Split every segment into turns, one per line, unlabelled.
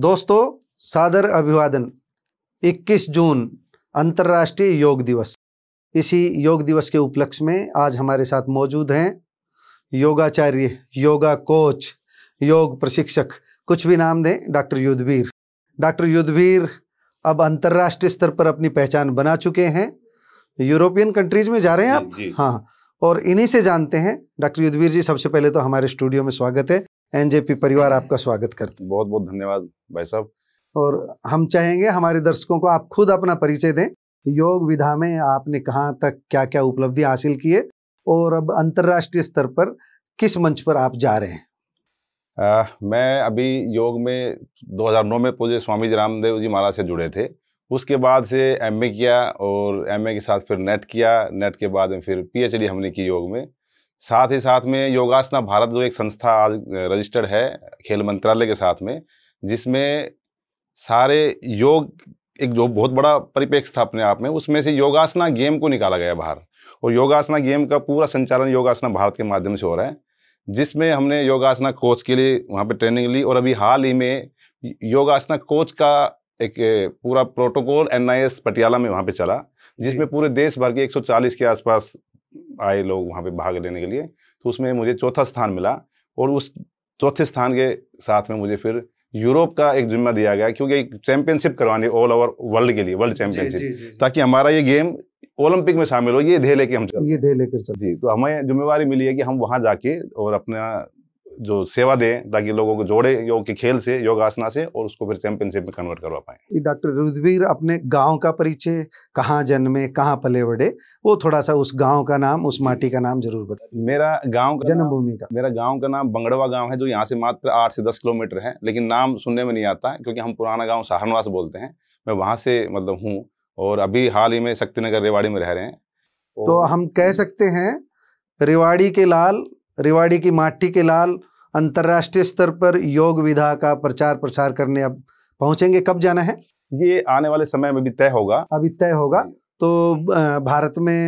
दोस्तों सादर अभिवादन 21 जून अंतर्राष्ट्रीय योग दिवस इसी योग दिवस के उपलक्ष्य में आज हमारे साथ मौजूद हैं योगाचार्य योगा कोच योग प्रशिक्षक कुछ भी नाम दें डॉक्टर युद्धवीर डॉक्टर युद्धवीर अब अंतर्राष्ट्रीय स्तर पर अपनी पहचान बना चुके हैं यूरोपियन कंट्रीज में जा रहे हैं आप हाँ और इन्हीं से जानते हैं डॉक्टर युद्धवीर जी सबसे पहले तो हमारे स्टूडियो में स्वागत है एनजेपी परिवार आपका स्वागत करते हैं बहुत बहुत
धन्यवाद भाई साहब
और हम चाहेंगे हमारे दर्शकों को आप खुद अपना परिचय दें योग विधा में आपने कहाँ तक क्या क्या उपलब्धि हासिल किए और अब अंतर्राष्ट्रीय स्तर पर किस मंच पर आप जा रहे हैं
आ, मैं अभी योग में 2009 में पूजे स्वामी जी रामदेव जी महाराज से जुड़े थे उसके बाद से एम किया और एम के साथ फिर नेट किया नेट के बाद में फिर पी हमने की योग में साथ ही साथ में योगासना भारत जो एक संस्था आज रजिस्टर्ड है खेल मंत्रालय के साथ में जिसमें सारे योग एक जो बहुत बड़ा परिपेक्ष था अपने आप में उसमें से योगासना गेम को निकाला गया बाहर और योगासना गेम का पूरा संचालन योगासना भारत के माध्यम से हो रहा है जिसमें हमने योगासना कोच के लिए वहाँ पर ट्रेनिंग ली और अभी हाल ही में योगासना कोच का एक पूरा प्रोटोकॉल एन पटियाला में वहाँ पे चला जिसमें पूरे देश भर के 140 के आसपास आए लोग वहाँ पे भाग लेने के लिए तो उसमें मुझे चौथा स्थान मिला और उस चौथे स्थान के साथ में मुझे फिर यूरोप का एक जिम्मा दिया गया क्योंकि एक चैंपियनशिप करवानी ऑल ओवर वर्ल्ड के लिए वर्ल्ड चैंपियनशिप ताकि हमारा ये गेम ओलंपिक में शामिल हो ये धे लेके हम चल ये धे लेकर चल जी तो हमें जिम्मेवारी मिली है कि हम वहाँ जाके और अपना जो सेवा दें ताकि लोगों को जोड़े योग के खेल से योग आसना से और उसको फिर चैंपियनशिप में कन्वर्ट करवा
पाए डॉक्टर रुद्रवीर अपने गांव का परिचय कहाँ जन्मे कहाँ पले बड़े वो थोड़ा सा उस गांव का नाम उस माटी का नाम जरूर बता
मेरा गांव का जन्मभूमि का मेरा गाँव का नाम बंगड़वा गाँव है जो यहाँ से मात्र आठ से दस किलोमीटर है लेकिन नाम सुनने में नहीं आता क्योंकि हम पुराना गाँव सहारनवास बोलते हैं मैं वहाँ से मतलब हूँ और अभी हाल ही में शक्तिनगर रेवाड़ी में रह रहे हैं
तो हम कह सकते हैं रेवाड़ी के लाल रिवाड़ी की माटी के लाल अंतर्राष्ट्रीय स्तर पर योग विधा का प्रचार प्रसार करने अब पहुंचेंगे कब जाना है
ये आने वाले समय में भी तय होगा
अभी तय होगा तो भारत में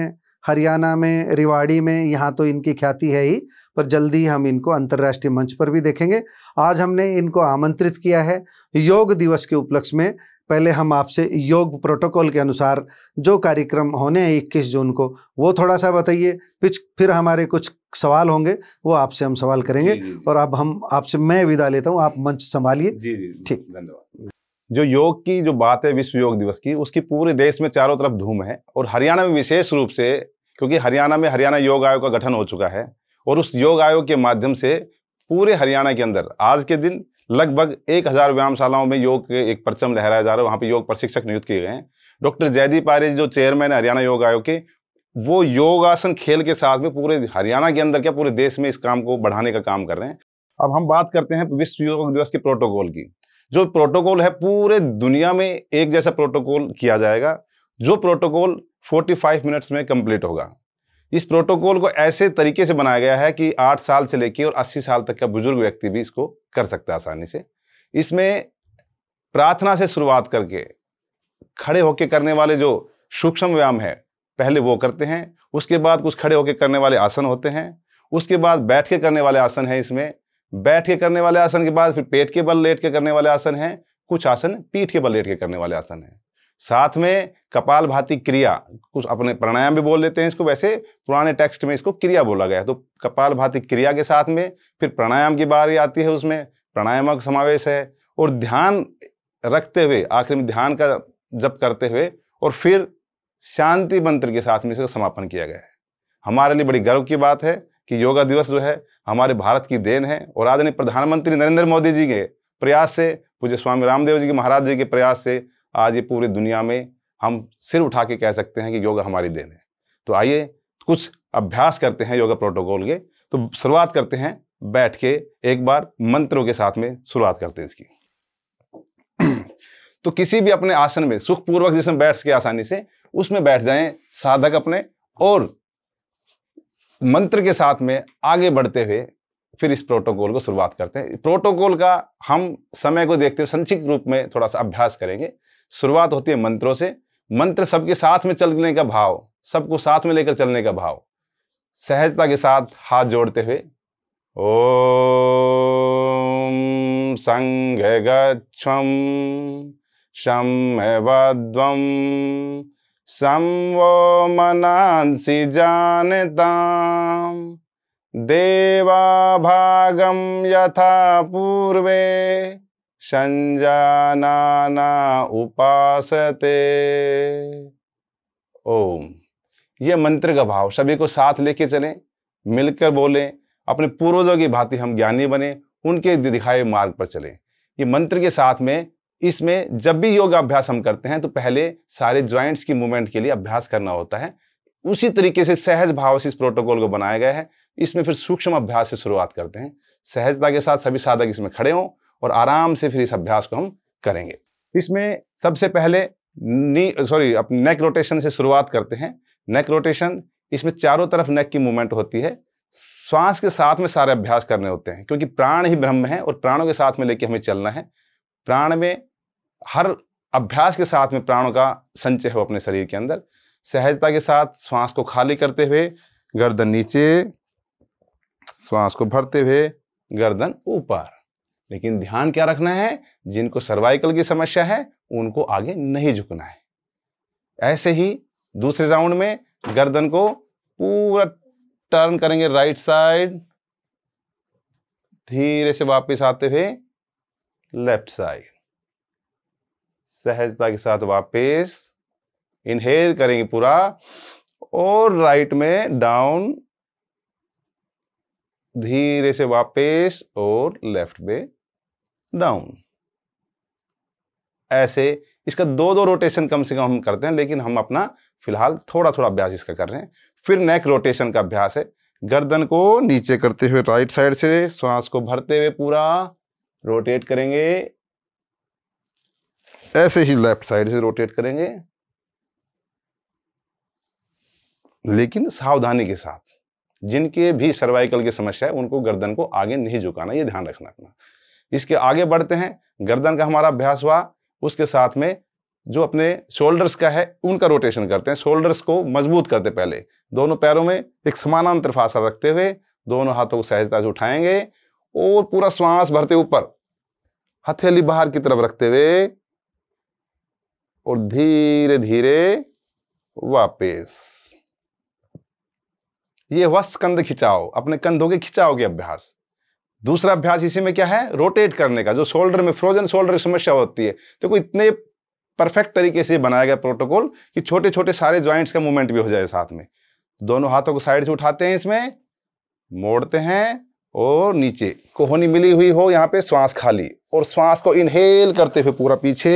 हरियाणा में रिवाड़ी में यहाँ तो इनकी ख्याति है ही पर जल्दी हम इनको अंतर्राष्ट्रीय मंच पर भी देखेंगे आज हमने इनको आमंत्रित किया है योग दिवस के उपलक्ष्य में पहले हम आपसे योग प्रोटोकॉल के अनुसार जो कार्यक्रम होने हैं इक्कीस जून को वो थोड़ा सा बताइए फिर हमारे कुछ सवाल होंगे वो आपसे हम सवाल करेंगे जी, जी, और अब हम आपसे मैं विदा लेता हूँ आप मंच संभालिए
ठीक धन्यवाद जो योग की जो बात है विश्व योग दिवस की उसकी पूरे देश में चारों तरफ धूम है और हरियाणा में विशेष रूप से क्योंकि हरियाणा में हरियाणा योग आयोग का गठन हो चुका है और उस योग आयोग के माध्यम से पूरे हरियाणा के अंदर आज के दिन लगभग एक हज़ार व्यायामशालाओं में योग के एक परचम लहराया जा रहा है वहाँ पर योग प्रशिक्षक नियुक्त किए गए हैं डॉक्टर जयदीप आर्य जो चेयरमैन हरियाणा योग आयोग के वो योगासन खेल के साथ में पूरे हरियाणा के अंदर क्या पूरे देश में इस काम को बढ़ाने का काम कर रहे हैं अब हम बात करते हैं विश्व योग दिवस के प्रोटोकॉल की जो प्रोटोकॉल है पूरे दुनिया में एक जैसा प्रोटोकॉल किया जाएगा जो प्रोटोकॉल 45 मिनट्स में कंप्लीट होगा इस प्रोटोकॉल को ऐसे तरीके से बनाया गया है कि 8 साल से लेकर और 80 साल तक का बुजुर्ग व्यक्ति भी इसको कर सकता है आसानी से इसमें प्रार्थना से शुरुआत करके खड़े होकर करने वाले जो सूक्ष्म व्यायाम है पहले वो करते हैं उसके बाद कुछ खड़े होकर करने वाले आसन होते हैं उसके बाद बैठ के करने वाले आसन हैं इसमें बैठ के करने वाले आसन के बाद फिर पेट के बल लेट के करने वाले आसन हैं कुछ आसन पीठ के बल लेट के करने वाले आसन हैं साथ में कपाल भाती क्रिया कुछ अपने प्राणायाम भी बोल लेते हैं इसको वैसे पुराने टेक्स्ट में इसको क्रिया बोला गया है तो कपाल भाती क्रिया के साथ में फिर प्राणायाम की बारी आती है उसमें प्राणायाम का समावेश है और ध्यान रखते हुए आखिर में ध्यान का जप करते हुए और फिर शांति मंत्र के साथ में इसका समापन किया गया है हमारे लिए बड़ी गर्व की बात है कि योगा दिवस जो है हमारे भारत की देन है और आदरणीय प्रधानमंत्री नरेंद्र मोदी जी के प्रयास से पूज्य स्वामी रामदेव जी के महाराज जी के प्रयास से आज ये पूरी दुनिया में हम सिर उठा के कह सकते हैं कि योगा हमारी देन है तो आइए कुछ अभ्यास करते हैं योगा प्रोटोकॉल के तो शुरुआत करते हैं बैठ के एक बार मंत्रों के साथ में शुरुआत करते हैं इसकी तो किसी भी अपने आसन में सुखपूर्वक जिसमें बैठ सके आसानी से उसमें बैठ जाएं साधक अपने और मंत्र के साथ में आगे बढ़ते हुए फिर इस प्रोटोकॉल को शुरुआत करते हैं प्रोटोकॉल का हम समय को देखते हुए संक्षिप्त रूप में थोड़ा सा अभ्यास करेंगे शुरुआत होती है मंत्रों से मंत्र सबके साथ में चलने का भाव सबको साथ में लेकर चलने का भाव सहजता के साथ हाथ जोड़ते हुए ओ संघ गम शम वम सम वो मनांसि देवा भागम यथा पूर्वे संजानाना उपासते ओम ये मंत्र का भाव सभी को साथ लेके चलें मिलकर बोलें अपने पूर्वजों की भांति हम ज्ञानी बने उनके दिखाए मार्ग पर चलें ये मंत्र के साथ में इसमें जब भी योग अभ्यास हम करते हैं तो पहले सारे ज्वाइंट्स की मूवमेंट के लिए अभ्यास करना होता है उसी तरीके से सहज भाव से इस प्रोटोकॉल को बनाया गया है इसमें फिर सूक्ष्म अभ्यास से शुरुआत करते हैं सहजता के साथ सभी साधक इसमें खड़े हों और आराम से फिर इस अभ्यास को हम करेंगे इसमें सबसे पहले नी सॉरी अपने नेक रोटेशन से शुरुआत करते हैं नेक रोटेशन इसमें चारों तरफ नेक की मूवमेंट होती है श्वास के साथ में सारे अभ्यास करने होते हैं क्योंकि प्राण ही ब्रह्म है और प्राणों के साथ में लेके हमें चलना है प्राण में हर अभ्यास के साथ में प्राणों का संचय हो अपने शरीर के अंदर सहजता के साथ श्वास को खाली करते हुए गर्दन नीचे श्वास को भरते हुए गर्दन ऊपर लेकिन ध्यान क्या रखना है जिनको सर्वाइकल की समस्या है उनको आगे नहीं झुकना है ऐसे ही दूसरे राउंड में गर्दन को पूरा टर्न करेंगे राइट साइड धीरे से वापस आते हुए लेफ्ट साइड सहजता के साथ वापस इनहेल करेंगे पूरा और राइट में डाउन धीरे से वापस और लेफ्ट में डाउन ऐसे इसका दो दो रोटेशन कम से कम हम करते हैं लेकिन हम अपना फिलहाल थोड़ा थोड़ा अभ्यास इसका कर रहे हैं फिर नेक रोटेशन का अभ्यास है गर्दन को नीचे करते हुए राइट साइड से श्वास को भरते हुए पूरा रोटेट करेंगे ऐसे ही लेफ्ट साइड से रोटेट करेंगे लेकिन सावधानी के साथ जिनके भी सर्वाइकल की समस्या है उनको गर्दन को आगे नहीं झुकाना ये ध्यान रखना अपना इसके आगे बढ़ते हैं गर्दन का हमारा अभ्यास हुआ उसके साथ में जो अपने शोल्डर्स का है उनका रोटेशन करते हैं शोल्डर्स को मजबूत करते पहले दोनों पैरों में एक समानांतर फासला रखते हुए दोनों हाथों को सहजता से उठाएंगे और पूरा श्वास भरते ऊपर हथेली बाहर की तरफ रखते हुए और धीरे धीरे वापस ये हुआ कंध खिंचाओ अपने कंधों के खिंचाओ के अभ्यास दूसरा अभ्यास इसी में क्या है रोटेट करने का जो शोल्डर में फ्रोजन शोल्डर की समस्या होती है देखो इतने परफेक्ट तरीके से बनाया गया प्रोटोकॉल कि छोटे छोटे सारे ज्वाइंट्स का मूवमेंट भी हो जाए साथ में दोनों हाथों को साइड से उठाते हैं इसमें मोड़ते हैं और नीचे कोहनी मिली हुई हो यहाँ पे श्वास खाली और श्वास को इनहेल करते हुए पूरा पीछे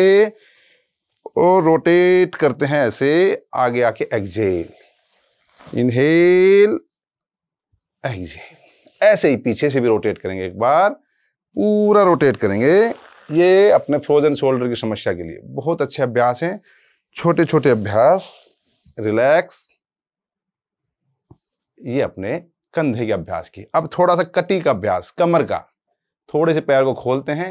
और रोटेट करते हैं ऐसे आगे आके एक्जेल इनहेल एक्जेल ऐसे ही पीछे से भी रोटेट करेंगे एक बार पूरा रोटेट करेंगे ये अपने फ्रोजन शोल्डर की समस्या के लिए बहुत अच्छे अभ्यास हैं छोटे छोटे अभ्यास रिलैक्स ये अपने कंधे के अभ्यास की अब थोड़ा सा कटी का अभ्यास कमर का थोड़े से पैर को खोलते हैं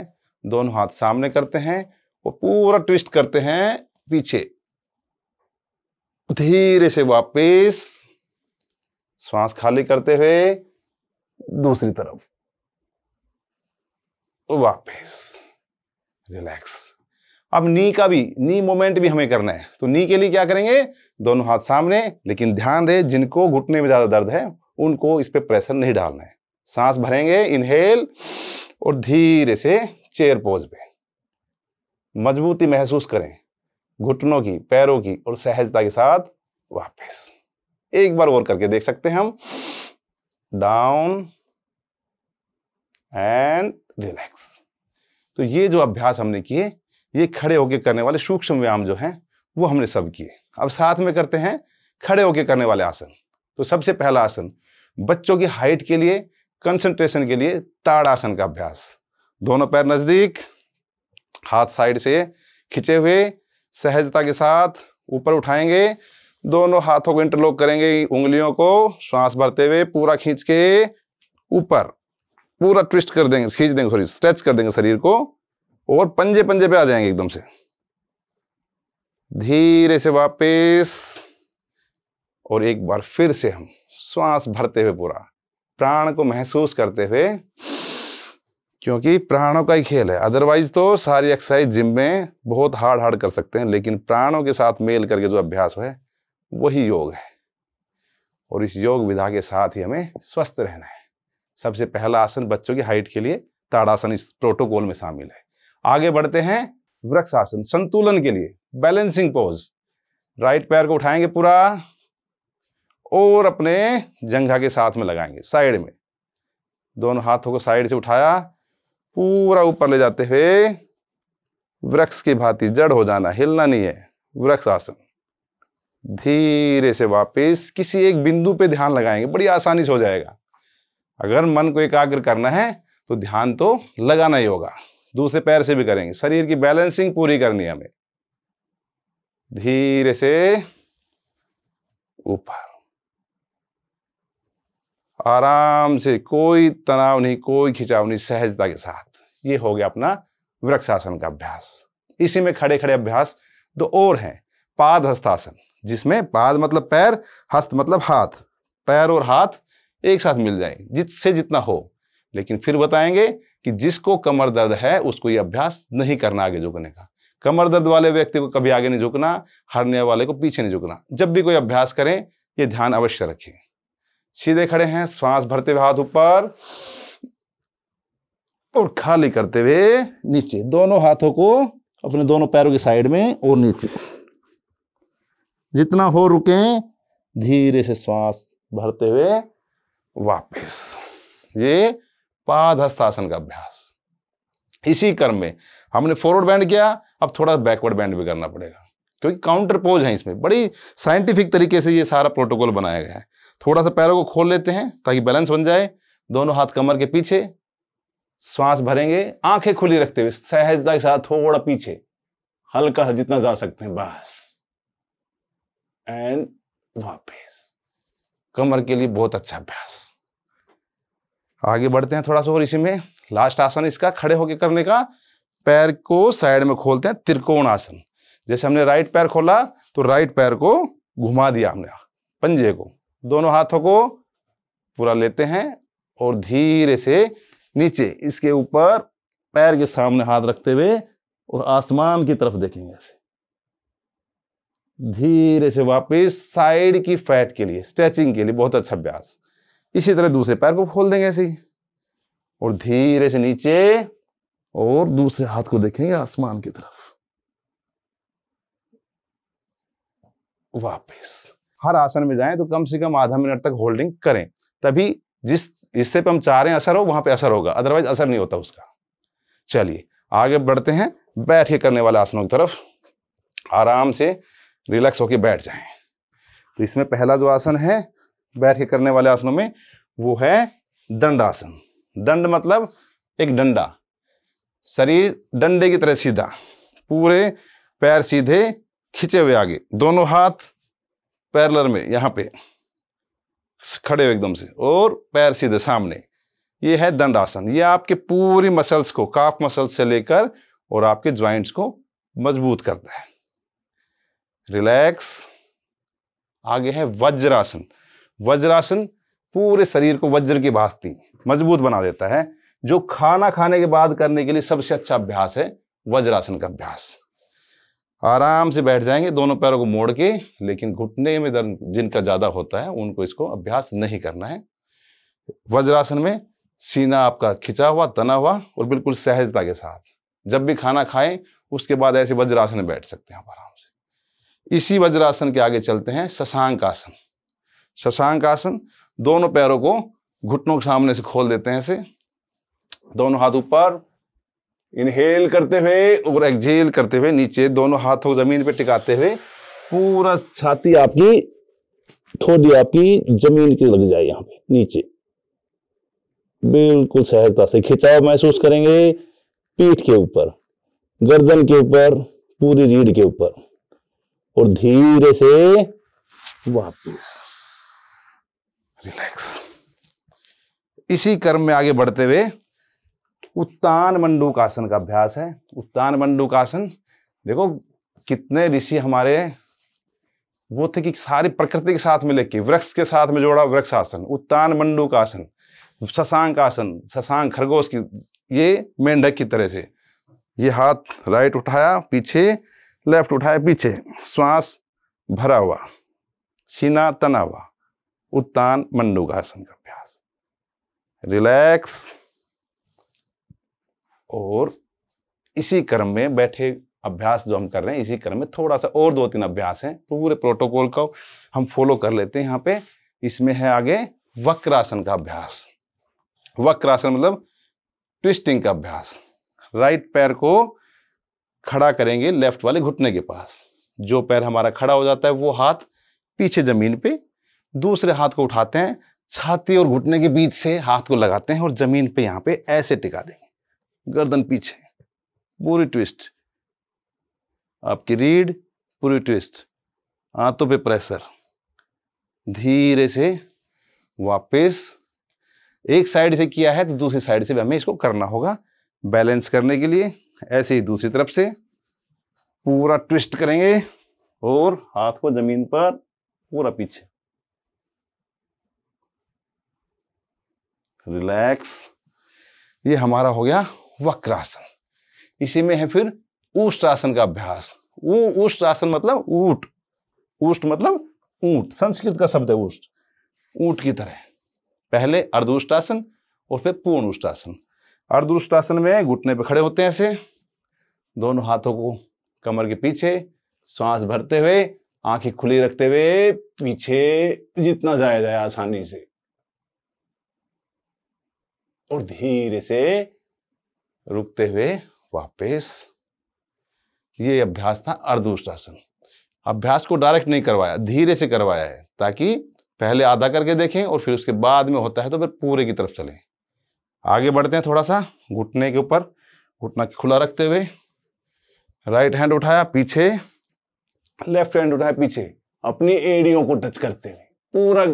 दोनों हाथ सामने करते हैं और पूरा ट्विस्ट करते हैं पीछे धीरे से वापस श्वास खाली करते हुए दूसरी तरफ वापस रिलैक्स अब नी का भी नी मोमेंट भी हमें करना है तो नी के लिए क्या करेंगे दोनों हाथ सामने लेकिन ध्यान रहे जिनको घुटने में ज्यादा दर्द है उनको इस पर प्रेशर नहीं डालना है सांस भरेंगे इनहेल और धीरे से चेयर पोज पे मजबूती महसूस करें घुटनों की पैरों की और सहजता के साथ वापस एक बार और करके देख सकते हैं हम डाउन एंड रिलैक्स तो ये जो अभ्यास हमने किए ये खड़े होके करने वाले सूक्ष्म व्यायाम जो हैं वो हमने सब किए अब साथ में करते हैं खड़े होके करने वाले आसन तो सबसे पहला आसन बच्चों की हाइट के लिए कंसंट्रेशन के लिए ताड़ासन का अभ्यास दोनों पैर नज़दीक हाथ साइड से खिंचे हुए सहजता के साथ ऊपर उठाएंगे दोनों हाथों को इंटरलॉक करेंगे उंगलियों को श्वास भरते हुए पूरा खींच के ऊपर पूरा ट्विस्ट कर देंगे खींच देंगे सॉरी स्ट्रेच कर देंगे शरीर को और पंजे पंजे पे आ जाएंगे एकदम से धीरे से वापस और एक बार फिर से हम श्वास भरते हुए पूरा प्राण को महसूस करते हुए क्योंकि प्राणों का ही खेल है अदरवाइज तो सारी एक्सरसाइज जिम में बहुत हार्ड हार्ड कर सकते हैं लेकिन प्राणों के साथ मेल करके जो अभ्यास है वही योग है और इस योग विधा के साथ ही हमें स्वस्थ रहना है सबसे पहला आसन बच्चों की हाइट के लिए ताड़ासन इस प्रोटोकॉल में शामिल है आगे बढ़ते हैं वृक्ष आसन संतुलन के लिए बैलेंसिंग पोज राइट पैर को उठाएंगे पूरा और अपने जंघा के साथ में लगाएंगे साइड में दोनों हाथों को साइड से उठाया पूरा ऊपर ले जाते हुए वृक्ष की भांति जड़ हो जाना हिलना नहीं है वृक्ष आसन धीरे से वापस किसी एक बिंदु पे ध्यान लगाएंगे बड़ी आसानी से हो जाएगा अगर मन को एकाग्र करना है तो ध्यान तो लगाना ही होगा दूसरे पैर से भी करेंगे शरीर की बैलेंसिंग पूरी करनी है हमें धीरे से ऊपर आराम से कोई तनाव नहीं कोई खिंचाव नहीं सहजता के साथ ये हो गया अपना वृक्षासन का अभ्यास इसी में खड़े खड़े अभ्यास दो और हैं पाद हस्तासन जिसमें पाद मतलब पैर हस्त मतलब हाथ पैर और हाथ एक साथ मिल जाए जिससे जितना हो लेकिन फिर बताएंगे कि जिसको कमर दर्द है उसको ये अभ्यास नहीं करना आगे झुकने का कमर दर्द वाले व्यक्ति को कभी आगे नहीं झुकना हरने वाले को पीछे नहीं झुकना जब भी कोई अभ्यास करें ये ध्यान अवश्य रखें सीधे खड़े हैं श्वास भरते हुए हाथ ऊपर और खाली करते हुए नीचे दोनों हाथों को अपने दोनों पैरों की साइड में और नीचे जितना हो रुके धीरे से श्वास भरते हुए वापस ये पादहस्तासन का अभ्यास इसी क्रम में हमने फॉरवर्ड बैंड किया अब थोड़ा बैकवर्ड बैंड भी करना पड़ेगा क्योंकि काउंटर पोज है इसमें बड़ी साइंटिफिक तरीके से ये सारा प्रोटोकॉल बनाया गया है थोड़ा सा पैरों को खोल लेते हैं ताकि बैलेंस बन जाए दोनों हाथ कमर के पीछे श्वास भरेंगे आंखें खुली रखते हुए सहजता के साथ थोड़ा पीछे हल्का सा जितना जा सकते हैं बस एंड वापस कमर के लिए बहुत अच्छा अभ्यास आगे बढ़ते हैं थोड़ा सा और इसी में लास्ट आसन इसका खड़े होकर करने का पैर को साइड में खोलते हैं त्रिकोण आसन जैसे हमने राइट पैर खोला तो राइट पैर को घुमा दिया हमने पंजे को दोनों हाथों को पूरा लेते हैं और धीरे से नीचे इसके ऊपर पैर के सामने हाथ रखते हुए और आसमान की तरफ देखेंगे ऐसे धीरे से वापस साइड की फैट के लिए स्ट्रेचिंग के लिए बहुत अच्छा अभ्यास इसी तरह दूसरे पैर को खोल देंगे ऐसे और धीरे से नीचे और दूसरे हाथ को देखेंगे आसमान की तरफ वापस हर आसन में जाएं तो कम से कम आधा मिनट तक होल्डिंग करें तभी जिस हिस्से पे हम चाह रहे हैं असर हो वहां पे असर होगा अदरवाइज असर नहीं होता उसका चलिए आगे बढ़ते हैं बैठ के करने वाले आसनों की तरफ आराम से रिलैक्स होकर बैठ जाएं तो इसमें पहला जो आसन है बैठ के करने वाले आसनों में वो है दंड आसन दंड मतलब एक डंडा शरीर डंडे की तरह सीधा पूरे पैर सीधे खिंचे हुए आगे दोनों हाथ पैरलर में यहाँ पे खड़े हो एकदम से और पैर सीधे सामने ये है दंडासन ये आपके पूरी मसल्स को काफ मसल्स से लेकर और आपके ज्वाइंट्स को मजबूत करता है रिलैक्स आगे है वज्रासन वज्रासन पूरे शरीर को वज्र की भाजती मजबूत बना देता है जो खाना खाने के बाद करने के लिए सबसे अच्छा अभ्यास है वज्रासन का अभ्यास आराम से बैठ जाएंगे दोनों पैरों को मोड़ के लेकिन घुटने में दर्द जिनका ज़्यादा होता है उनको इसको अभ्यास नहीं करना है वज्रासन में सीना आपका खिंचा हुआ तना हुआ और बिल्कुल सहजता के साथ जब भी खाना खाएं उसके बाद ऐसे वज्रासन में बैठ सकते हैं आप आराम से इसी वज्रासन के आगे चलते हैं शशांक आसन शशांक आसन दोनों पैरों को घुटनों के सामने से खोल देते हैं ऐसे दोनों हाथ ऊपर इनहेल करते हुए और एक्जेल करते हुए नीचे दोनों हाथों जमीन पे टिकाते हुए पूरा छाती आपकी थोड़ी आपकी जमीन की लग जाए यहाँ पे नीचे बिल्कुल सहजता से खिंचाव महसूस करेंगे पीठ के ऊपर गर्दन के ऊपर पूरी रीढ़ के ऊपर और धीरे से वापस रिलैक्स इसी क्रम में आगे बढ़ते हुए उत्तान मंडूकासन का अभ्यास है उत्तान मंडूकासन देखो कितने ऋषि हमारे वो थे कि सारी प्रकृति के साथ में लेके वृक्ष के साथ में जोड़ा वृक्ष आसन उत्तान मंडूकासन शशांक आसन शशांक खरगोश की ये मेंढक की तरह से ये हाथ राइट उठाया पीछे लेफ्ट उठाया पीछे श्वास भरा हुआ सीना तना हुआ उत्तान मंडूकासन का अभ्यास रिलैक्स और इसी क्रम में बैठे अभ्यास जो हम कर रहे हैं इसी क्रम में थोड़ा सा और दो तीन अभ्यास हैं पूरे प्रोटोकॉल को हम फॉलो कर लेते हैं यहाँ पे इसमें है आगे वक्रासन का अभ्यास वक्रासन मतलब ट्विस्टिंग का अभ्यास राइट पैर को खड़ा करेंगे लेफ्ट वाले घुटने के पास जो पैर हमारा खड़ा हो जाता है वो हाथ पीछे जमीन पे दूसरे हाथ को उठाते हैं छाती और घुटने के बीच से हाथ को लगाते हैं और जमीन पे यहाँ पे ऐसे टिका देंगे गर्दन पीछे पूरी ट्विस्ट आपकी रीड पूरी ट्विस्ट हाथों पे प्रेशर धीरे से वापस एक साइड से किया है तो दूसरी साइड से भी हमें इसको करना होगा बैलेंस करने के लिए ऐसे ही दूसरी तरफ से पूरा ट्विस्ट करेंगे और हाथ को जमीन पर पूरा पीछे रिलैक्स ये हमारा हो गया वक्रासन इसी में है फिर आसन का अभ्यास ऊ आसन मतलब ऊट ऊष्ट मतलब ऊट संस्कृत का शब्द है ऊष्ट ऊट की तरह पहले आसन और फिर पूर्ण उष्टासन आसन में घुटने पर खड़े होते हैं ऐसे दोनों हाथों को कमर के पीछे श्वास भरते हुए आंखें खुली रखते हुए पीछे जितना जाया जाए आसानी से और धीरे से रुकते हुए वापस ये अभ्यास था अर्धोष्टासन अभ्यास को डायरेक्ट नहीं करवाया धीरे से करवाया है ताकि पहले आधा करके देखें और फिर उसके बाद में होता है तो फिर पूरे की तरफ चलें आगे बढ़ते हैं थोड़ा सा घुटने के ऊपर घुटना खुला रखते हुए राइट हैंड उठाया पीछे लेफ्ट हैंड उठाया पीछे अपनी एड़ियों को टच करते हुए पूरा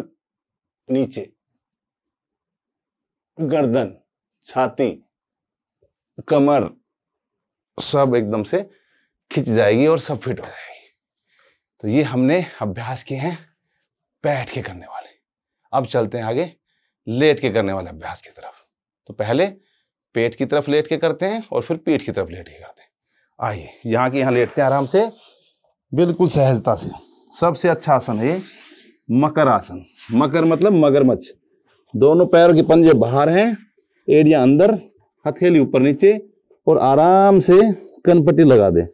नीचे गर्दन छाती कमर सब एकदम से खिंच जाएगी और सब फिट हो जाएगी तो ये हमने अभ्यास किए हैं बैठ के करने वाले अब चलते हैं आगे लेट के करने वाले अभ्यास की तरफ तो पहले पेट की तरफ लेट के करते हैं और फिर पीठ की तरफ लेट के करते हैं आइए यहाँ के यहाँ लेटते हैं आराम से बिल्कुल सहजता से सबसे अच्छा आसन है मकर आसन मकर मतलब मगरमच्छ दोनों पैरों के पंजे बाहर हैं एरिया अंदर हथेली ऊपर नीचे और आराम से कनपट्टी लगा दें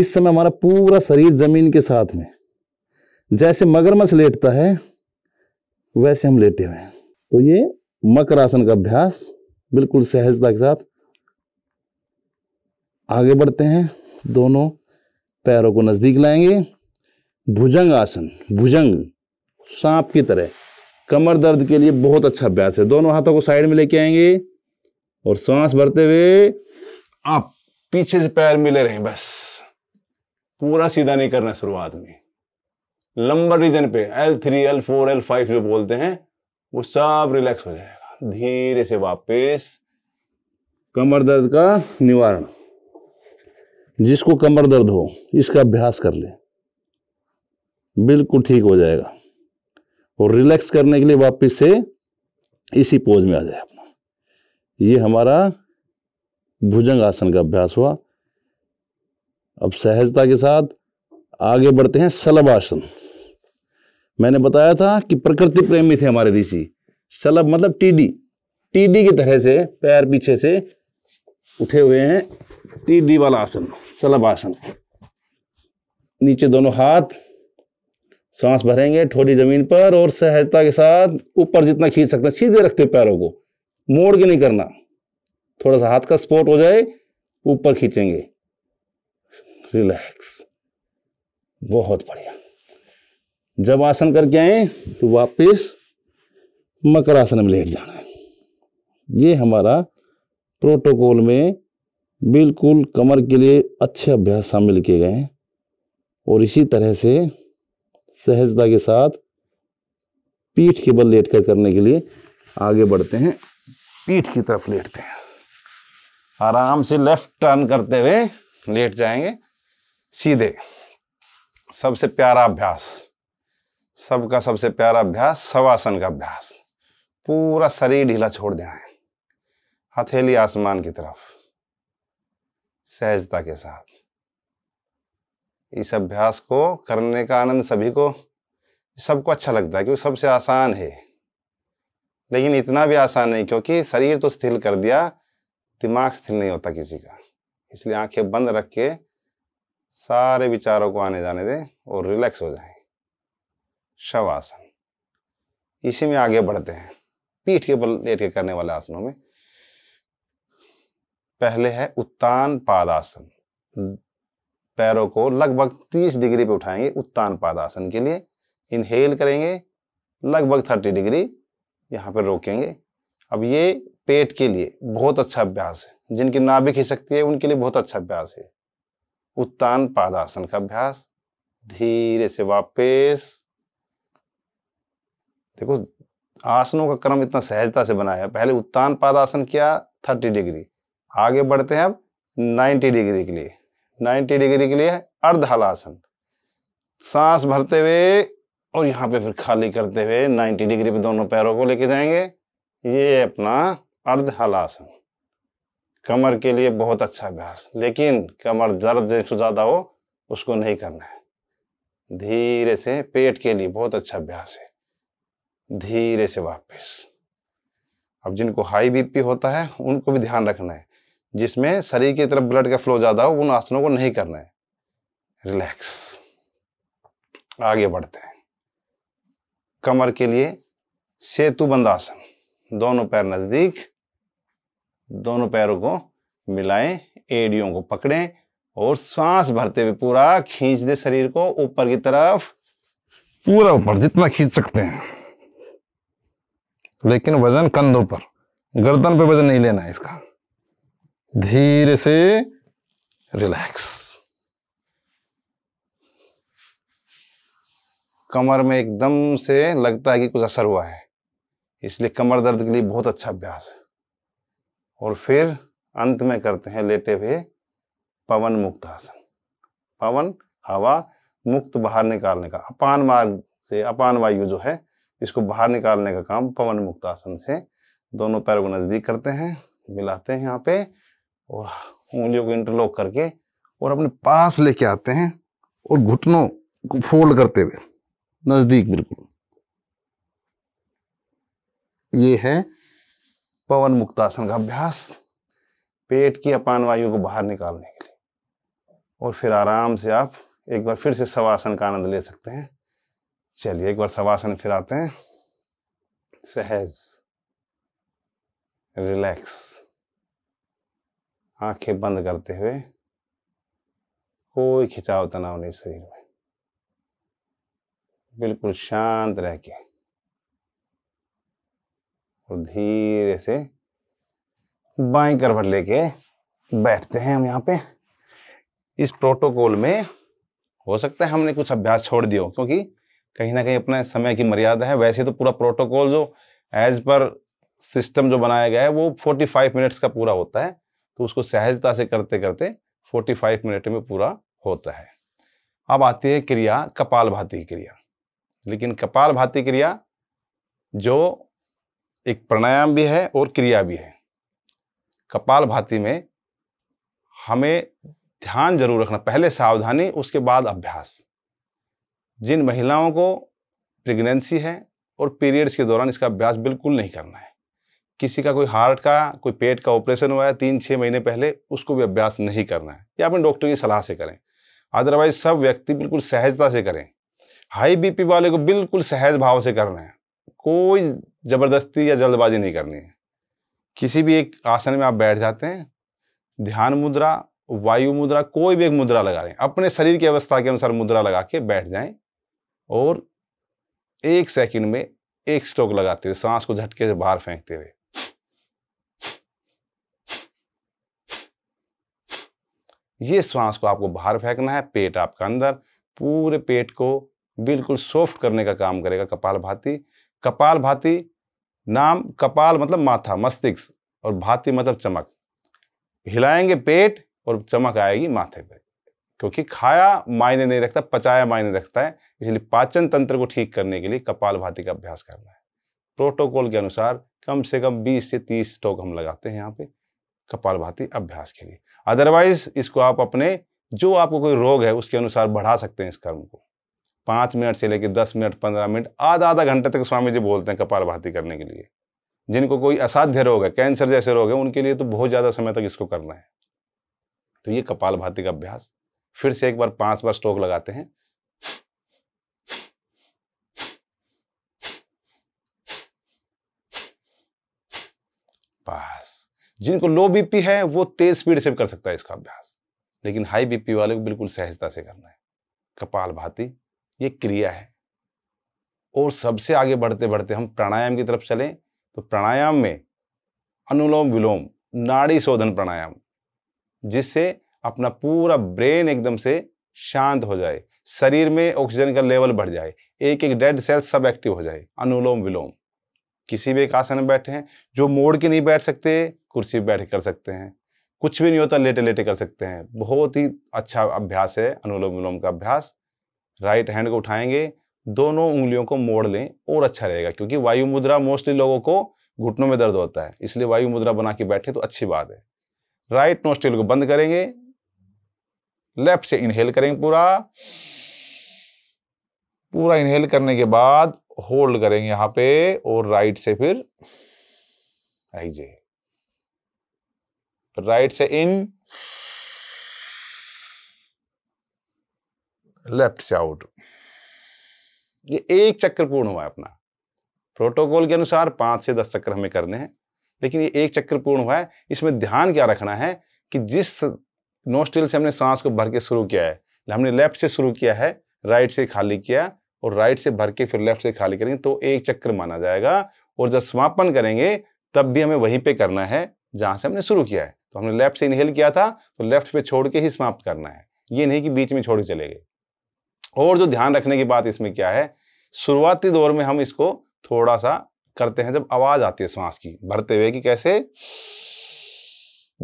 इस समय हमारा पूरा शरीर जमीन के साथ में जैसे मगरमच्छ लेटता है वैसे हम लेटे हुए हैं तो ये मकर आसन का अभ्यास बिल्कुल सहजता के साथ आगे बढ़ते हैं दोनों पैरों को नज़दीक लाएंगे भुजंग आसन भुजंग सांप की तरह कमर दर्द के लिए बहुत अच्छा अभ्यास है दोनों हाथों को साइड में लेके आएंगे और सांस भरते हुए आप पीछे से पैर मिले रहे बस पूरा सीधा नहीं करना शुरुआत में लंबर रीजन पे L three L four L five जो बोलते हैं वो सब रिलैक्स हो जाएगा धीरे से वापस कमर दर्द का निवारण जिसको कमर दर्द हो इसका अभ्यास कर ले बिल्कुल ठीक हो जाएगा और रिलैक्स करने के लिए वापस से इसी पोज में आ जाए ये हमारा भुजंग आसन का अभ्यास हुआ अब सहजता के साथ आगे बढ़ते हैं सलभ आसन मैंने बताया था कि प्रकृति प्रेमी थे हमारे ऋषि सलभ मतलब टीडी टीडी की तरह से पैर पीछे से उठे हुए हैं टीडी वाला आसन सलभ आसन नीचे दोनों हाथ सांस भरेंगे ठोड़ी जमीन पर और सहजता के साथ ऊपर जितना खींच सकते हैं सीधे रखते पैरों को मोड़ के नहीं करना थोड़ा सा हाथ का स्पोर्ट हो जाए ऊपर खींचेंगे रिलैक्स बहुत बढ़िया जब आसन करके आए तो वापस मकर आसन में लेट जाना है ये हमारा प्रोटोकॉल में बिल्कुल कमर के लिए अच्छे अभ्यास शामिल किए गए हैं और इसी तरह से सहजता के साथ पीठ के बल लेट कर करने के लिए आगे बढ़ते हैं पीठ की तरफ लेटते हैं आराम से लेफ्ट टर्न करते हुए लेट जाएंगे सीधे सबसे प्यारा अभ्यास सबका सबसे प्यारा अभ्यास शवासन का अभ्यास पूरा शरीर ढीला छोड़ देना है हथेली आसमान की तरफ सहजता के साथ इस अभ्यास को करने का आनंद सभी को सबको अच्छा लगता है क्योंकि सबसे आसान है लेकिन इतना भी आसान नहीं क्योंकि शरीर तो स्थिर कर दिया दिमाग स्थिर नहीं होता किसी का इसलिए आंखें बंद रख के सारे विचारों को आने जाने दें और रिलैक्स हो जाएं शव आसन इसी में आगे बढ़ते हैं पीठ के बल लेट के करने वाले आसनों में पहले है उत्तान पादासन पैरों को लगभग 30 डिग्री पे उठाएंगे उत्तान पादासन के लिए इनहेल करेंगे लगभग 30 डिग्री यहाँ पर रोकेंगे अब ये पेट के लिए बहुत अच्छा अभ्यास है जिनकी नाभि सकती है उनके लिए बहुत अच्छा अभ्यास है उत्तान पादासन का अभ्यास धीरे से वापस देखो आसनों का क्रम इतना सहजता से बनाया पहले उत्तान पादासन किया थर्टी डिग्री आगे बढ़ते हैं अब नाइन्टी डिग्री के लिए नाइन्टी डिग्री के लिए अर्धहलासन सांस भरते हुए और यहाँ पे फिर खाली करते हुए 90 डिग्री पे दोनों पैरों को लेके जाएंगे ये अपना अर्ध हलासन कमर के लिए बहुत अच्छा अभ्यास लेकिन कमर दर्द जिसको ज़्यादा हो उसको नहीं करना है धीरे से पेट के लिए बहुत अच्छा अभ्यास है धीरे से वापस अब जिनको हाई बीपी होता है उनको भी ध्यान रखना है जिसमें शरीर की तरफ ब्लड का फ्लो ज़्यादा हो उन आसनों को नहीं करना है रिलैक्स आगे बढ़ते हैं कमर के लिए सेतु बंदासन दोनों पैर नज़दीक दोनों पैरों को मिलाएं एड़ियों को पकड़ें और सांस भरते हुए पूरा खींच दे शरीर को ऊपर की तरफ पूरा ऊपर जितना खींच सकते हैं लेकिन वजन कंधों पर गर्दन पे वजन नहीं लेना है इसका धीरे से रिलैक्स कमर में एकदम से लगता है कि कुछ असर हुआ है इसलिए कमर दर्द के लिए बहुत अच्छा अभ्यास और फिर अंत में करते हैं लेटे हुए पवन मुक्त आसन पवन हवा मुक्त बाहर निकालने का अपान मार्ग से अपान वायु जो है इसको बाहर निकालने का काम पवन मुक्त आसन से दोनों पैरों को नज़दीक करते हैं मिलाते हैं यहाँ पे और उंगलियों को इंटरलॉक करके और अपने पास लेके आते हैं और घुटनों को फोल्ड करते हुए नज़दीक बिल्कुल ये है पवन मुक्तासन का अभ्यास पेट की अपान वायु को बाहर निकालने के लिए और फिर आराम से आप एक बार फिर से शवासन का आनंद ले सकते हैं चलिए एक बार सवासन फिर आते हैं सहज रिलैक्स आंखें बंद करते हुए कोई खिंचाव तनाव नहीं शरीर में बिल्कुल शांत रह के और धीरे से बाई करवट लेके बैठते हैं हम यहाँ पे इस प्रोटोकॉल में हो सकता है हमने कुछ अभ्यास छोड़ दिया क्योंकि कहीं ना कहीं अपना समय की मर्यादा है वैसे तो पूरा प्रोटोकॉल जो एज पर सिस्टम जो बनाया गया है वो 45 मिनट्स का पूरा होता है तो उसको सहजता से करते करते 45 मिनट में पूरा होता है अब आती है क्रिया कपाल भाती क्रिया लेकिन कपाल भाती क्रिया जो एक प्राणायाम भी है और क्रिया भी है कपाल भाती में हमें ध्यान जरूर रखना पहले सावधानी उसके बाद अभ्यास जिन महिलाओं को प्रेगनेंसी है और पीरियड्स के दौरान इसका अभ्यास बिल्कुल नहीं करना है किसी का कोई हार्ट का कोई पेट का ऑपरेशन हुआ है तीन छः महीने पहले उसको भी अभ्यास नहीं करना है या अपने डॉक्टर की सलाह से करें अदरवाइज सब व्यक्ति बिल्कुल सहजता से करें हाई बीपी वाले को बिल्कुल सहज भाव से करना है कोई ज़बरदस्ती या जल्दबाजी नहीं करनी है किसी भी एक आसन में आप बैठ जाते हैं ध्यान मुद्रा वायु मुद्रा कोई भी एक मुद्रा लगा हैं अपने शरीर की अवस्था के अनुसार मुद्रा लगा के बैठ जाएं और एक सेकंड में एक स्ट्रोक लगाते हुए सांस को झटके से बाहर फेंकते हुए ये श्वास को आपको बाहर फेंकना है पेट आपका अंदर पूरे पेट को बिल्कुल सॉफ्ट करने का काम करेगा कपाल भाती कपाल भाती नाम कपाल मतलब माथा मस्तिष्क और भाती मतलब चमक हिलाएंगे पेट और चमक आएगी माथे पे क्योंकि खाया मायने नहीं रखता पचाया मायने रखता है इसलिए पाचन तंत्र को ठीक करने के लिए कपाल भाती का अभ्यास करना है प्रोटोकॉल के अनुसार कम से कम 20 से 30 स्टोक हम लगाते हैं यहाँ पे कपाल भाती अभ्यास के लिए अदरवाइज इसको आप अपने जो आपको कोई रोग है उसके अनुसार बढ़ा सकते हैं इस कर्म को पाँच मिनट से लेकर दस मिनट पंद्रह मिनट आधा आधा घंटे तक स्वामी जी बोलते हैं कपाल भाती करने के लिए जिनको कोई असाध्य रोग है कैंसर जैसे रोग है उनके लिए तो बहुत ज़्यादा समय तक इसको करना है तो ये कपाल भाती का अभ्यास फिर से एक बार पांच बार स्ट्रोक लगाते हैं पास जिनको लो बीपी है वो तेज स्पीड से भी कर सकता है इसका अभ्यास लेकिन हाई बीपी वाले को बिल्कुल सहजता से करना है कपाल भाती ये क्रिया है और सबसे आगे बढ़ते बढ़ते हम प्राणायाम की तरफ चलें तो प्राणायाम में अनुलोम विलोम नाड़ी शोधन प्राणायाम जिससे अपना पूरा ब्रेन एकदम से शांत हो जाए शरीर में ऑक्सीजन का लेवल बढ़ जाए एक एक डेड सेल सब एक्टिव हो जाए अनुलोम विलोम किसी भी एक आसन में बैठे हैं जो मोड़ के नहीं बैठ सकते कुर्सी पर बैठ कर सकते हैं कुछ भी नहीं होता लेटे लेटे कर सकते हैं बहुत ही अच्छा अभ्यास है अनुलोम विलोम का अभ्यास राइट हैंड को उठाएंगे दोनों उंगलियों को मोड़ लें और अच्छा रहेगा क्योंकि वायु मुद्रा मोस्टली लोगों को घुटनों में दर्द होता है इसलिए वायु मुद्रा बना के बैठे तो अच्छी बात है राइट नोस्टेल को बंद करेंगे लेफ्ट से इनहेल करेंगे पूरा पूरा इनहेल करने के बाद होल्ड करेंगे यहां पे और राइट से फिर आइजे राइट से इन लेफ्ट से आउट ये एक चक्कर पूर्ण हुआ है अपना प्रोटोकॉल के अनुसार पाँच से दस चक्कर हमें करने हैं लेकिन ये एक चक्कर पूर्ण हुआ है इसमें ध्यान क्या रखना है कि जिस नोस्टिल से हमने सांस को भर के शुरू किया है हमने लेफ्ट से शुरू किया है राइट से खाली किया और राइट से भर के फिर लेफ्ट से खाली करेंगे तो एक चक्कर माना जाएगा और जब समापन करेंगे तब भी हमें वहीं पे करना है जहाँ से हमने शुरू किया है तो हमने लेफ्ट से इनहेल किया था तो लेफ्ट पे छोड़ के ही समाप्त करना है ये नहीं कि बीच में छोड़ के चले गए और जो ध्यान रखने की बात इसमें क्या है शुरुआती दौर में हम इसको थोड़ा सा करते हैं जब आवाज़ आती है सांस की भरते हुए कि कैसे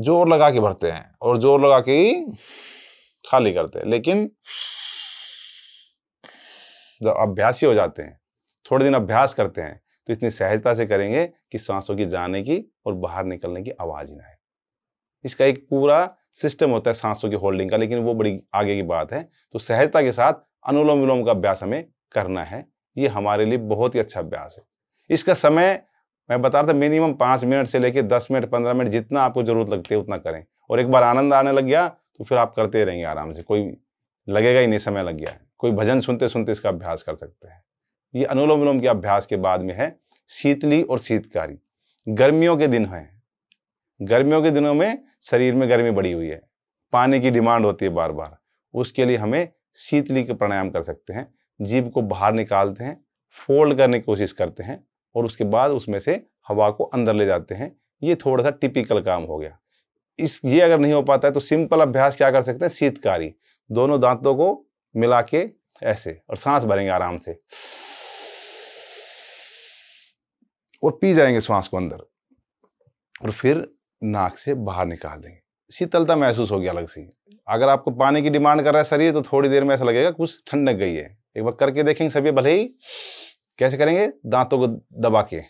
जोर लगा के भरते हैं और जोर लगा के ही खाली करते हैं लेकिन जब अभ्यासी हो जाते हैं थोड़े दिन अभ्यास करते हैं तो इतनी सहजता से करेंगे कि सांसों की जाने की और बाहर निकलने की आवाज़ ही ना आए इसका एक पूरा सिस्टम होता है सांसों की होल्डिंग का लेकिन वो बड़ी आगे की बात है तो सहजता के साथ अनुलोम विलोम का अभ्यास हमें करना है ये हमारे लिए बहुत ही अच्छा अभ्यास है इसका समय मैं बता रहा था मिनिमम पाँच मिनट से लेकर दस मिनट पंद्रह मिनट जितना आपको जरूरत लगती है उतना करें और एक बार आनंद आने लग गया तो फिर आप करते रहेंगे आराम से कोई लगेगा ही नहीं समय लग गया है कोई भजन सुनते सुनते इसका अभ्यास कर सकते हैं ये अनुलोम विलोम के अभ्यास के बाद में है शीतली और शीतकारी गर्मियों के दिन हैं गर्मियों के दिनों में शरीर में गर्मी बढ़ी हुई है पानी की डिमांड होती है बार बार उसके लिए हमें शीतली के प्राणायाम कर सकते हैं जीव को बाहर निकालते हैं फोल्ड करने की कोशिश करते हैं और उसके बाद उसमें से हवा को अंदर ले जाते हैं ये थोड़ा सा टिपिकल काम हो गया इस ये अगर नहीं हो पाता है तो सिंपल अभ्यास क्या कर सकते हैं शीतकारी दोनों दांतों को मिला के ऐसे और सांस भरेंगे आराम से और पी जाएंगे श्वास को अंदर और फिर नाक से बाहर निकाल देंगे शीतलता महसूस होगी अलग सी अगर आपको पानी की डिमांड कर रहा है शरीर तो थोड़ी देर में ऐसा लगेगा कुछ ठंडक गई है एक बार करके देखेंगे सभी भले ही कैसे करेंगे दांतों को दबा के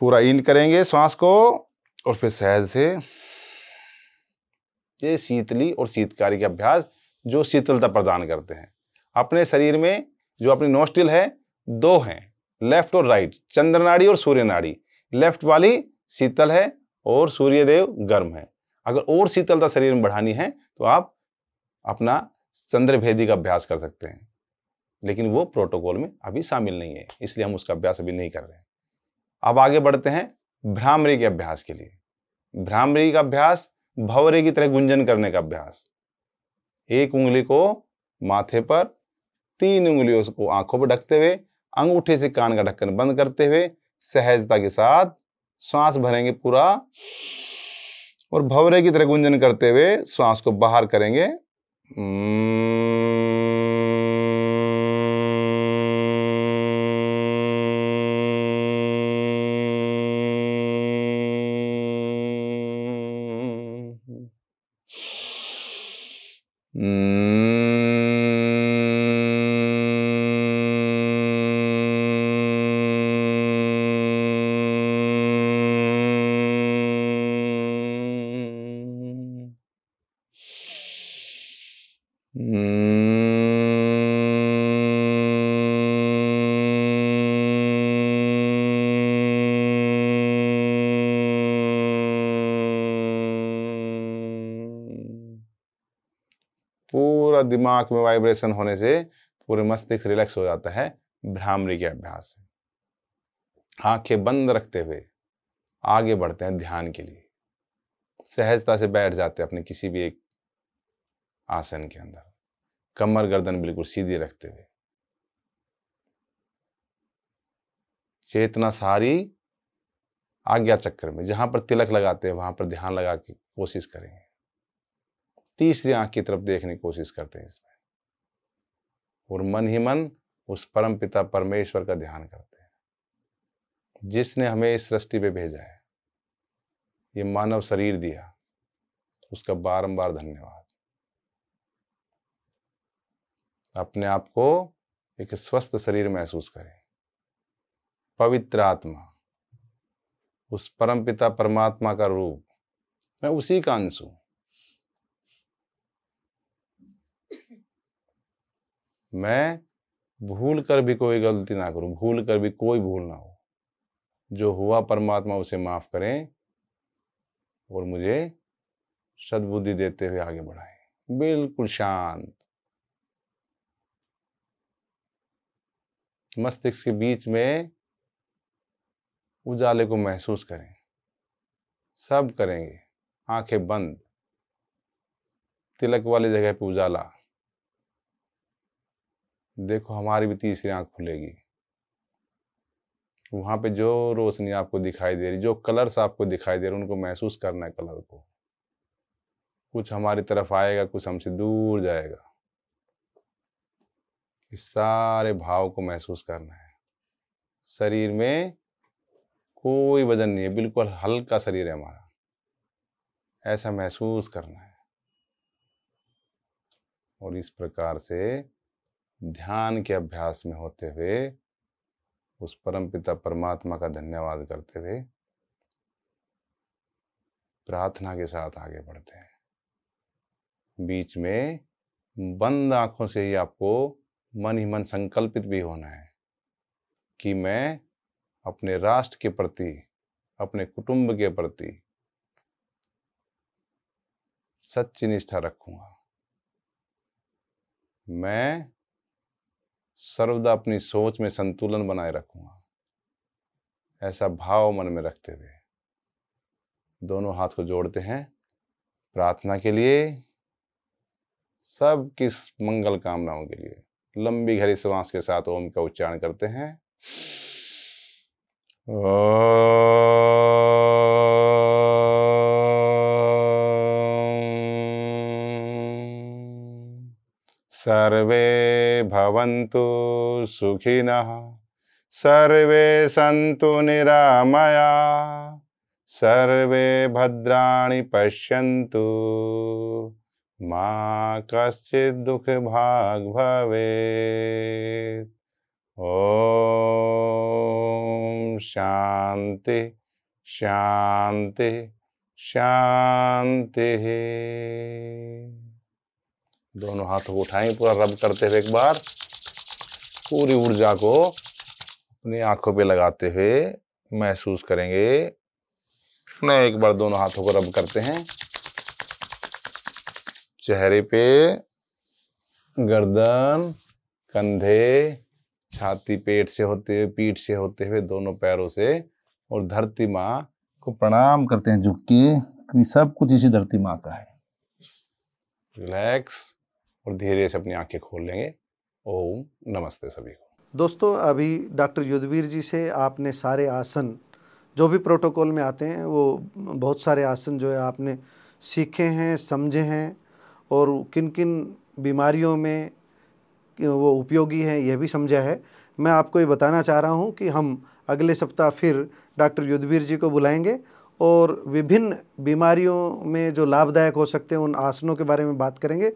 पूरा इन करेंगे श्वास को और फिर सहज से ये शीतली और शीतकारी के अभ्यास जो शीतलता प्रदान करते हैं अपने शरीर में जो अपनी नोस्टिल है दो हैं लेफ्ट और राइट चंद्रनाड़ी और सूर्य नाड़ी लेफ्ट वाली शीतल है और सूर्यदेव गर्म है अगर और शीतलता शरीर में बढ़ानी है तो आप अपना चंद्रभेदी का अभ्यास कर सकते हैं लेकिन वो प्रोटोकॉल में अभी शामिल नहीं है इसलिए हम उसका अभ्यास अभी नहीं कर रहे हैं अब आगे बढ़ते हैं भ्रामरी के अभ्यास के लिए भ्रामरी का अभ्यास भवरे की तरह गुंजन करने का अभ्यास एक उंगली को माथे पर तीन उंगलियों को आंखों पर ढकते हुए अंगूठे से कान का ढक्कन बंद करते हुए सहजता के साथ सांस भरेंगे पूरा और भवरे की तरह गुंजन करते हुए सांस को बाहर करेंगे Mm. पूरा दिमाग में वाइब्रेशन होने से पूरे मस्तिष्क रिलैक्स हो जाता है भ्रामरी के अभ्यास से आंखें बंद रखते हुए आगे बढ़ते हैं ध्यान के लिए सहजता से बैठ जाते हैं अपने किसी भी एक आसन के अंदर कमर गर्दन बिल्कुल सीधी रखते हुए चेतना सारी आज्ञा चक्र में जहां पर तिलक लगाते हैं वहां पर ध्यान लगा के कोशिश करेंगे तीसरी आंख की तरफ देखने की कोशिश करते हैं इसमें और मन ही मन उस परम पिता परमेश्वर का ध्यान करते हैं जिसने हमें इस सृष्टि पे भेजा है ये मानव शरीर दिया उसका बारंबार धन्यवाद अपने आप को एक स्वस्थ शरीर महसूस करें पवित्र आत्मा उस परम पिता परमात्मा का रूप मैं उसी का अंश हूं मैं भूल कर भी कोई गलती ना करूं भूल कर भी कोई भूल ना हो जो हुआ परमात्मा उसे माफ करें और मुझे सद्बुद्धि देते हुए आगे बढ़ाएं बिल्कुल शांत मस्तिष्क के बीच में उजाले को महसूस करें सब करेंगे आंखें बंद तिलक वाली जगह पे उजाला देखो हमारी भी तीसरी आंख खुलेगी वहाँ पे जो रोशनी आपको दिखाई दे रही जो कलर्स आपको दिखाई दे रहे उनको महसूस करना है कलर को कुछ हमारी तरफ आएगा कुछ हमसे दूर जाएगा इस सारे भाव को महसूस करना है शरीर में कोई वजन नहीं है बिल्कुल हल्का शरीर है हमारा ऐसा महसूस करना है और इस प्रकार से ध्यान के अभ्यास में होते हुए उस परमपिता परमात्मा का धन्यवाद करते हुए प्रार्थना के साथ आगे बढ़ते हैं बीच में बंद आंखों से ही आपको मन ही मन संकल्पित भी होना है कि मैं अपने राष्ट्र के प्रति अपने कुटुंब के प्रति सच्ची निष्ठा रखूंगा मैं सर्वदा अपनी सोच में संतुलन बनाए रखूंगा ऐसा भाव मन में रखते हुए दोनों हाथ को जोड़ते हैं प्रार्थना के लिए सब किस मंगल कामनाओं के लिए लंबी घरी श्वास के साथ ओम का उच्चारण करते हैं सर्वे भवन्तु सुखिनः सर्वे सन्तु निरामया सर्वे भद्राणि पश्यन्तु मा भाग भवे ओ शांति शांति शांति दोनों हाथों को उठाएं पूरा रब करते हुए एक बार पूरी ऊर्जा को अपनी आंखों पे लगाते हुए महसूस करेंगे मैं एक बार दोनों हाथों को रब करते हैं चेहरे पे गर्दन कंधे छाती पेट से होते हुए पीठ से होते हुए दोनों पैरों से और धरती माँ को प्रणाम करते हैं झुक के क्योंकि सब कुछ इसी धरती माँ का है रिलैक्स और धीरे से अपनी आंखें खोल लेंगे ओम नमस्ते सभी को
दोस्तों अभी डॉक्टर युद्धवीर जी से आपने सारे आसन जो भी प्रोटोकॉल में आते हैं वो बहुत सारे आसन जो है आपने सीखे हैं समझे हैं और किन किन बीमारियों में वो उपयोगी हैं यह भी समझा है मैं आपको ये बताना चाह रहा हूँ कि हम अगले सप्ताह फिर डॉक्टर युद्धवीर जी को बुलाएंगे और विभिन्न बीमारियों में जो लाभदायक हो सकते हैं उन आसनों के बारे में बात करेंगे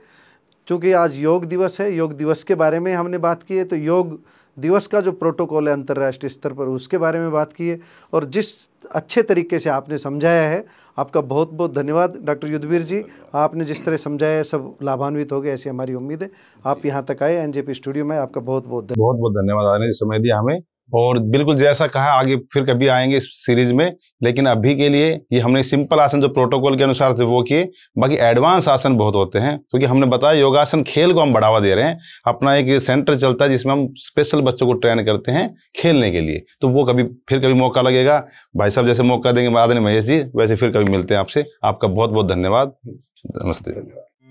चूँकि आज योग दिवस है योग दिवस के बारे में हमने बात की है तो योग दिवस का जो प्रोटोकॉल है अंतर्राष्ट्रीय स्तर पर उसके बारे में बात की है और जिस अच्छे तरीके से आपने समझाया है आपका बहुत बहुत धन्यवाद डॉक्टर युद्धवीर जी आपने जिस तरह समझाया है सब लाभान्वित हो गए ऐसी हमारी उम्मीद है आप यहाँ तक आए एनजेपी
स्टूडियो में आपका बहुत बहुत बहुत बहुत धन्यवाद आने समय दिया हमें और बिल्कुल जैसा कहा आगे फिर कभी आएंगे इस सीरीज में लेकिन अभी के लिए ये हमने सिंपल आसन जो प्रोटोकॉल के अनुसार थे वो किए बाकी एडवांस आसन बहुत होते हैं क्योंकि तो हमने बताया योगासन खेल को हम बढ़ावा दे रहे हैं अपना एक सेंटर चलता है जिसमें हम स्पेशल बच्चों को ट्रेन करते हैं खेलने के लिए तो वो कभी फिर कभी मौका लगेगा भाई साहब जैसे मौका देंगे महाराज महेश जी वैसे फिर कभी मिलते हैं आपसे आपका बहुत बहुत धन्यवाद नमस्ते धन्यवाद